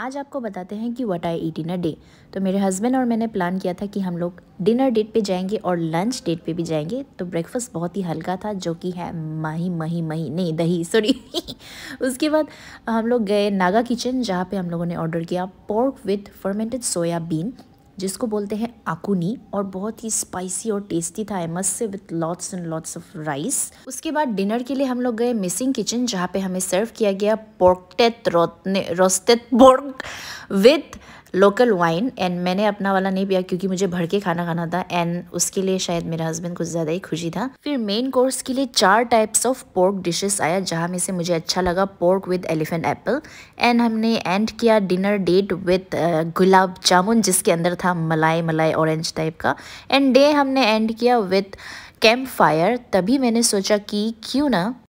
आज आपको बताते हैं कि what I eat in a day तो मेरे हस्बैंड और मैंने प्लान किया था कि हम लोग डिनर डेट पे जाएंगे और लंच डेट पे भी जाएंगे तो ब्रेकफास्ट बहुत ही हल्का था जो कि है माही माही माही नहीं दही सॉरी उसके बाद हम लोग गए नागा किचन जहाँ पे हम लोगों ने ऑर्डर किया पोर्क विथ फर्मेंटेड सोयाबीन जिसको बोलते हैं आकुनी और बहुत ही स्पाइसी और टेस्टी था एमस से with lots and lots of rice उसके बाद डिनर के लिए हम लोग गए मिसिंग किचन जहाँ पे हमें सर्व किया गया पोर्कटेत रोतने pork with local wine and मैंने अपना वाला नहीं पिया क्योंकि मुझे भर के खाना खाना था एंड उसके लिए शायद मेरे हस्बैंड कुछ ज़्यादा ही खुशी था फिर मेन कोर्स के लिए चार टाइप्स ऑफ पोर्क डिशेस आया जहाँ में से मुझे अच्छा लगा pork with elephant apple and हमने एंड किया dinner date with gulab jamun जिसके अंदर था मलाई मलाई ऑरेंज टाइप का एंड डे हमने एंड किया विथ कैंप फायर तभी मैंने सोचा कि क्यों ना